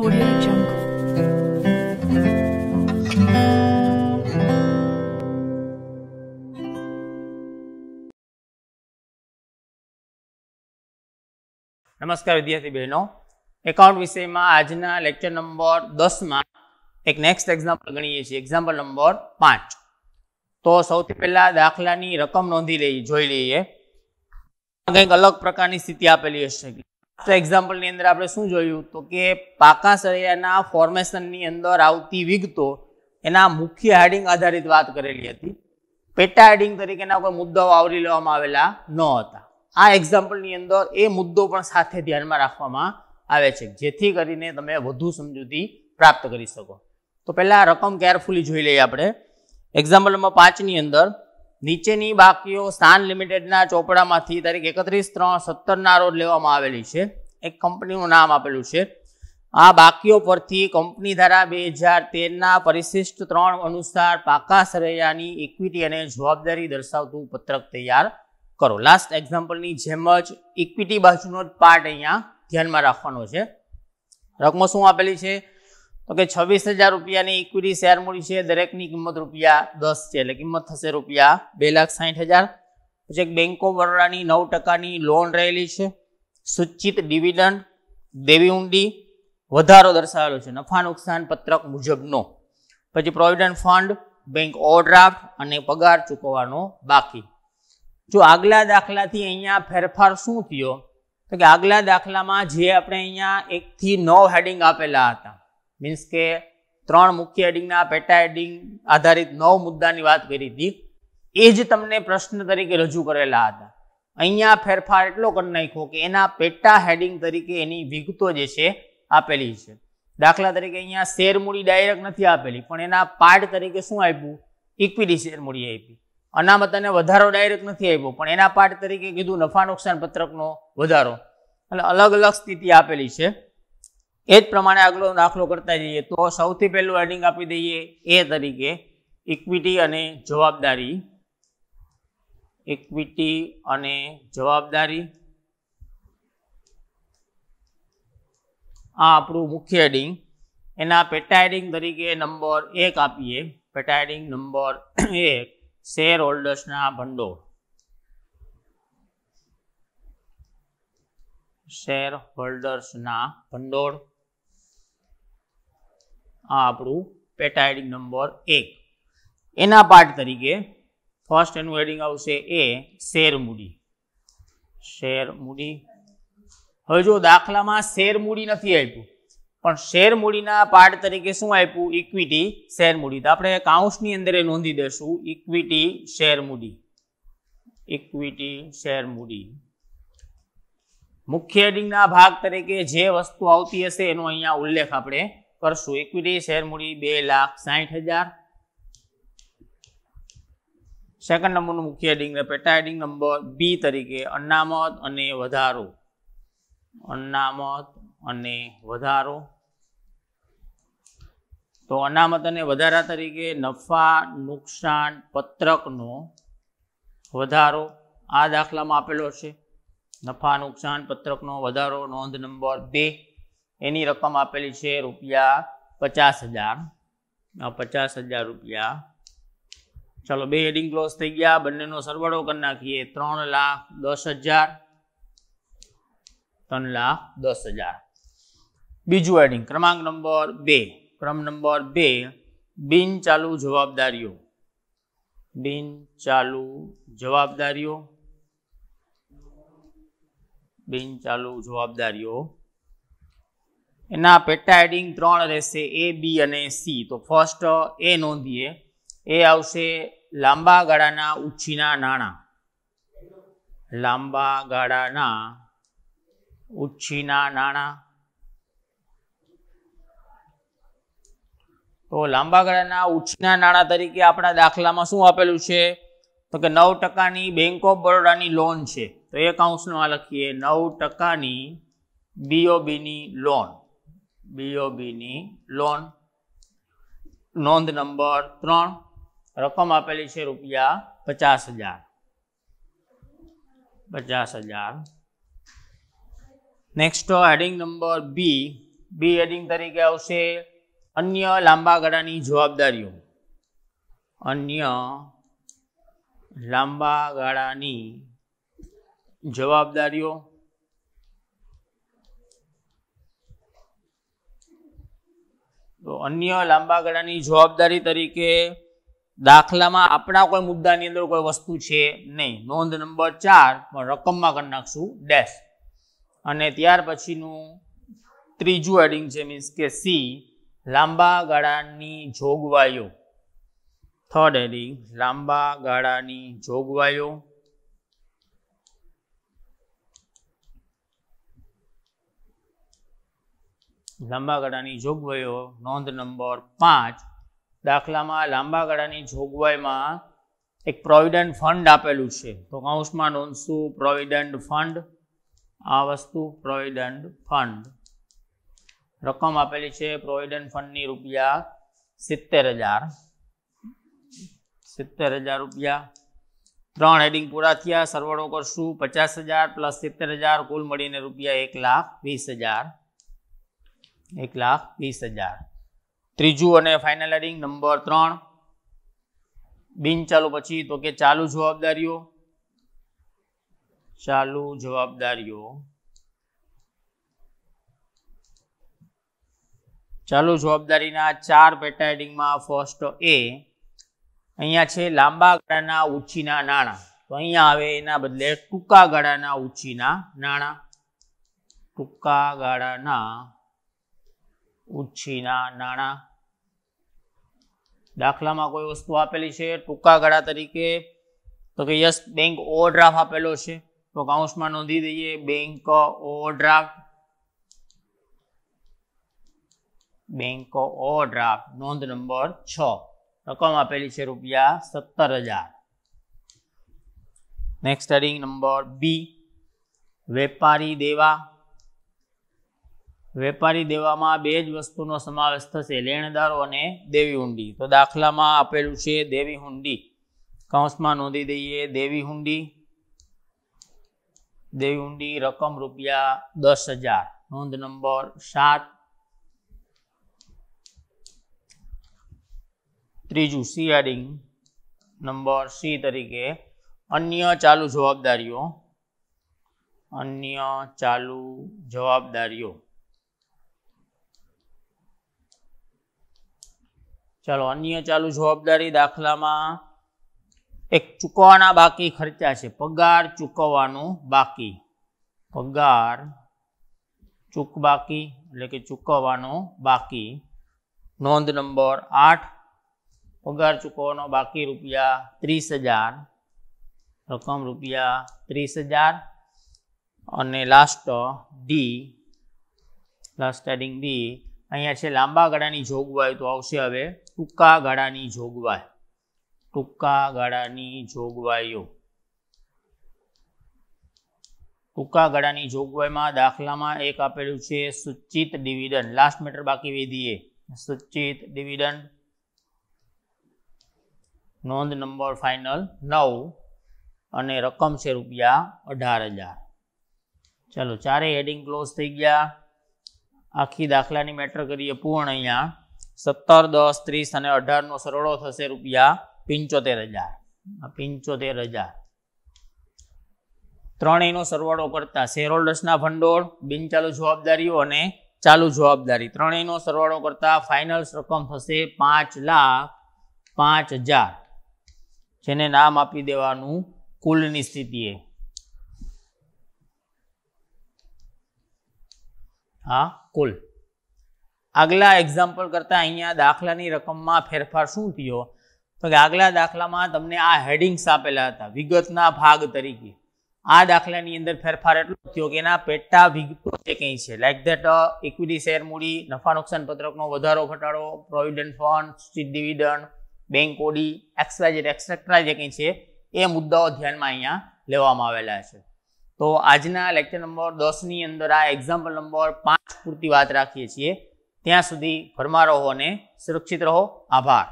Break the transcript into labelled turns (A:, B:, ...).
A: Audio Jungle. નમસ્કાર વિદ્યાર્થી બહેનો એકાઉન્ટ વિષયમાં આજના લેક્ચર નંબર દસમાં એક નેક્સ્ટ એક્ઝામ્પલ ગણીએ છીએ એક્ઝામ્પલ નંબર પાંચ તો સૌથી પહેલાં દાખલાની રકમ નોંધી લઈએ જોઈ લઈએ કંઈક અલગ પ્રકારની સ્થિતિ આપેલી હશે તો એક્ઝામ્પલની અંદર આપણે શું જોયું તો કે પાકા સળિયાના ફોર્મેશનની અંદર આવતી વિગતો એના મુખ્ય હેડિંગ આધારિત વાત કરેલી હતી પેટા હેડિંગ તરીકેના કોઈ મુદ્દાઓ આવરી લેવામાં આવેલા ન હતા આ એક્ઝામ્પલની અંદર એ મુદ્દો પણ સાથે ધ્યાનમાં રાખવામાં આવે છે જેથી કરીને તમે વધુ સમજૂતી પ્રાપ્ત કરી શકો તો પહેલાં રકમ કેરફુલી જોઈ લઈએ આપણે એક્ઝામ્પલ નંબર પાંચની અંદર નીચેની બાકીઓ સ્થાન લિમિટેડના ચોપડામાંથી તારીખ એકત્રીસ ત્રણ સત્તરના રોજ લેવામાં આવેલી છે એક કંપનીનું નામ આપેલું છે આ બાકીઓ પરથી કંપની ધારા બે હજાર તેરના પરિશિષ્ટ ત્રણ અનુસાર પાકા સરૈયાની ઇક્વિટી અને જવાબદારી દર્શાવતું પત્રક તૈયાર કરો લાસ્ટ એક્ઝામ્પલની જેમ જ ઇક્વિટી બાજુનો જ પાર્ટ અહીંયા ધ્યાનમાં રાખવાનો છે રકમો શું આપેલી છે તો કે છવ્વીસ હજાર રૂપિયાની ઇક્વિટી શેર મૂડી છે દરેકની કિંમત રૂપિયા દસ છે એટલે કિંમત થશે રૂપિયા બે લાખ સાહીઠ હજાર પછી બેંક ઓફ બરોડાની નવ ટકાની લોન રહેલી છે સૂચિત ડિવિડન્ડ દેવી ઊંડી વધારો દર્શાવેલો છે નફા નુકસાન પત્રક મુજબનો પછી પ્રોવિડન્ટ ફંડ બેંક ઓવરડ્રાફ્ટ અને પગાર ચૂકવવાનો બાકી જો આગલા દાખલાથી અહીંયા ફેરફાર શું થયો તો કે આગલા દાખલામાં જે આપણે અહીંયા એકથી નવ હેડિંગ આપેલા હતા મીન્સ કે ત્રણ મુખ્ય હેડિંગના પેટા હેડિંગ આધારિત નવ મુદ્દાની વાત કરી હતી એ જ તમને પ્રશ્ન તરીકે રજૂ કરેલા હતા અહીંયા ફેરફાર એટલો કરી નાખ્યો કે એના પેટા હેડિંગ તરીકે એની વિગતો જે છે આપેલી છે દાખલા તરીકે અહીંયા શેરમૂડી ડાયરેક્ટ નથી આપેલી પણ એના પાર્ટ તરીકે શું આપ્યું ઇક્વિટી શેર મૂડી આપી અનામત અને વધારો ડાયરેક્ટ નથી આપ્યો પણ એના પાર્ટ તરીકે કીધું નફા નુકસાન પત્રકનો વધારો એટલે અલગ અલગ સ્થિતિ આપેલી છે એ જ પ્રમાણે આગલો દાખલો કરતા જઈએ તો સૌથી પહેલું હેડિંગ આપી દઈએ એ તરીકે ઇક્વિટી અને જવાબદારી ઇક્વિટી અને જવાબદારી આ આપણું મુખ્ય એડિંગ એના પેટા તરીકે નંબર એક આપીએ પેટા નંબર એક શેર હોલ્ડર્સના ભંડોળ શેર હોલ્ડર્સના ભંડોળ આ આપણું પેટા પેટાહેડિંગ નંબર એક એના પાર્ટ તરીકે ફર્સ્ટ એનું હેડિંગ આવશે એ શેર મૂડી શેર મૂડી હવે જો દાખલામાં શેર મૂડી નથી આપ્યું પણ શેર મૂડીના પાર્ટ તરીકે શું આપ્યું ઇક્વિટી શેર મૂડી તો આપણે કાઉન્સની અંદર નોંધી દઈશું ઇક્વિટી શેર મૂડી ઇક્વિટી શેર મૂડી મુખ્ય હેડિંગના ભાગ તરીકે જે વસ્તુ આવતી હશે એનો અહીંયા ઉલ્લેખ આપણે કરશું ઇક્વિટી શેર મૂડી બે લાખ સાહીઠ હજાર સેકન્ડ નંબરનું મુખ્ય હેડિંગને પેટા હેડિંગ નંબર બી તરીકે અનામત અને વધારો અનામત અને વધારો તો અનામત અને વધારા તરીકે નફા નુકસાન પત્રકનો વધારો આ દાખલામાં આપેલો છે નફા નુકસાન પત્રકનો વધારો નોંધ નંબર બે એની રકમ આપેલી છે રૂપિયા પચાસ હજાર પચાસ હજાર રૂપિયા ચલો બે હેડિંગ ક્લોઝ થઈ ગયા બંનેનો સરવાળો કરી નાખીએ ત્રણ લાખ દસ હજાર ત્રણ લાખ દસ હજાર બીજું હેડિંગ ક્રમાંક નંબર બે ક્રમ નંબર બે બિન ચાલુ જવાબદારીઓ બિન ચાલુ જવાબદારીઓ બિન ચાલુ જવાબદારીઓ એના પેટા હેડિંગ ત્રણ રહેશે એ બી અને સી તો ફર્સ્ટ એ નોંધીએ એ આવશે લાંબા ગાળાના ઉછીના નાણાં લાંબા ગાળાના ઉછીના નાણાં તો લાંબા ગાળાના ઉછીના નાણાં તરીકે આપણા દાખલામાં શું આપેલું છે તો કે નવ ટકાની બેંક ઓફ બરોડાની લોન છે તો એ કાઉન્સનું આ લખીએ નવ ટકાની બીઓબીની લોન bob ની લોન નોંધ નંબર 3 રકમ આપેલી છે ₹50000 50000 next heading number b b heading તરીકે આવશે અન્ય લાંબા ગાળાની જવાબદારીઓ અન્ય લાંબા ગાળાની જવાબદારીઓ તો અન્ય લાંબા ગાળાની જવાબદારી તરીકે દાખલામાં આપણા કોઈ મુદ્દાની અંદર કોઈ વસ્તુ છે નહીં નોંધ નંબર ચાર પણ રકમમાં કરી નાખશું ડેશ અને ત્યાર પછીનું ત્રીજું એડિંગ છે મીન્સ કે સી લાંબા ગાળાની જોગવાઈઓ થર્ડ એડિંગ લાંબા ગાળાની જોગવાઈઓ લાંબા ગાળાની જોગવાઈઓ નોંધ નંબર પાંચ દાખલામાં લાંબા ગાળાની જોગવાઈમાં એક પ્રોવિડન્ટ ફંડ આપેલું છે તો કૌંસમાં નોંધશું પ્રોવિડન્ટ ફંડ આ વસ્તુ પ્રોવિડન્ટ ફંડ રકમ આપેલી છે પ્રોવિડન્ટ ફંડની રૂપિયા સિત્તેર હજાર સિત્તેર હજાર રૂપિયા ત્રણ હેડિંગ પૂરા થયા સરવાળો કરશું પચાસ હજાર પ્લસ સિત્તેર હજાર કુલ મળીને રૂપિયા એક લાખ વીસ હજાર એક લાખ વીસ હજાર ત્રીજું અને ફાઇનલ હેડિંગ નંબર ત્રણ બિનચાલુ પછી તો કે ચાલુ જવાબદારીઓ ચાલુ જવાબદારીઓ ચાલુ જવાબદારીના ચાર પેટા હેડિંગમાં ફર્સ્ટ એ અહીંયા છે લાંબા ગાળાના ઉછીના નાણાં તો અહીંયા આવે એના બદલે ટૂંકા ગાળાના ઉછીના નાણાં ટૂંકા ગાળાના ઉછીના નાણાં દાખલામાં કોઈ વસ્તુ આપેલી છે ટૂંકા ગાળા તરીકે તો કે યસ બેંક ઓવરડ્રાફ્ટ આપેલો છે તો કાઉન્ટમાં નોંધી દઈએ બેંક ઓવરડ્રાફ્ટ બેંક ઓવરડ્રાફ્ટ નોંધ નંબર છ રકમ આપેલી છે રૂપિયા સત્તર હજાર નેક્સ્ટ હેડિંગ નંબર બી વેપારી દેવા વેપારી દેવામાં બે જ વસ્તુનો સમાવેશ થશે લેણદારો અને દેવી હુંડી તો દાખલામાં આપેલું છે દેવી હુંડી કૌંસમાં નોંધી દઈએ દેવી હુંડી દેવી હુંડી રકમ રૂપિયા દસ હજાર નોંધ નંબર સાત ત્રીજું સીયાડિંગ નંબર સી તરીકે અન્ય ચાલુ જવાબદારીઓ અન્ય ચાલુ જવાબદારીઓ ચાલો અન્ય ચાલુ જવાબદારી દાખલામાં એક ચૂકવાના બાકી ખર્ચા છે પગાર ચૂકવવાનું બાકી પગાર ચૂક બાકી એટલે કે ચૂકવવાનું બાકી નોંધ નંબર આઠ પગાર ચૂકવવાનો બાકી રૂપિયા ત્રીસ હજાર રકમ રૂપિયા ત્રીસ હજાર અને last D last heading D અહીંયા છે લાંબા ગાળાની જોગવાઈ તો આવશે હવે ટૂંકા ગાળાની જોગવાઈ ટૂંકા ગાળાની જોગવાઈઓ ટૂંકા ગાળાની જોગવાઈમાં દાખલામાં એક આપેલું છે સૂચિત ડિવિડન્ડ લાસ્ટ મીટર બાકી વિધિએ સૂચિત ડિવિડન્ડ નોંધ નંબર ફાઇનલ નવ અને રકમ છે રૂપિયા અઢાર હજાર ચાલો ચારે હેડિંગ ક્લોઝ થઈ ગયા આખી દાખલાની મેટર કરીએ પૂર્ણ અહીંયા સત્તર દસ ત્રીસ અને અઢારનો સરવાળો થશે રૂપિયા પિંચોતેર હજાર પિંચોતેર હજાર ત્રણેયનો સરવાળો કરતા શેરહોલ્ડર્સના ભંડોળ બિનચાલુ જવાબદારીઓ અને ચાલુ જવાબદારી ત્રણેયનો સરવાળો કરતા ફાઇનલ્સ રકમ થશે પાંચ લાખ પાંચ હજાર જેને નામ આપી દેવાનું કુલની સ્થિતિએ હા કુલ આગલા એક્ઝામ્પલ કરતા અહીંયા દાખલાની રકમમાં ફેરફાર શું થયો તો કે આગલા દાખલામાં તમને આ હેડિંગ્સ આપેલા હતા વિગતના ભાગ તરીકે આ દાખલાની અંદર ફેરફાર એટલો થયો કે એના પેટા વિગતો જે કંઈ છે લાઈક ધેટ ઇક્વિટી શેર મૂડી નફા નુકસાન પત્રકનો વધારો ઘટાડો પ્રોવિડન્ટ ફંડ સ્ટ્રીટ dividend bank OD XYZ etcetera જે કંઈ છે એ મુદ્દાઓ ધ્યાનમાં અહીંયા લેવામાં આવેલા છે તો આજના લેક્ચર નંબર દસની અંદર આ એક્ઝામ્પલ નંબર પાંચ પૂરતી વાત રાખીએ છીએ ત્યાં સુધી ફરમા રહો અને સુરક્ષિત રહો આભાર